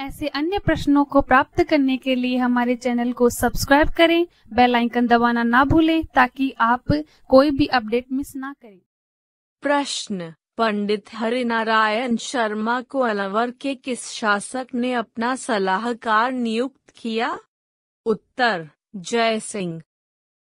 ऐसे अन्य प्रश्नों को प्राप्त करने के लिए हमारे चैनल को सब्सक्राइब करें बेल आइकन दबाना ना भूलें ताकि आप कोई भी अपडेट मिस ना करें प्रश्न पंडित हरिनारायण शर्मा को अलवर के किस शासक ने अपना सलाहकार नियुक्त किया उत्तर जय सिंह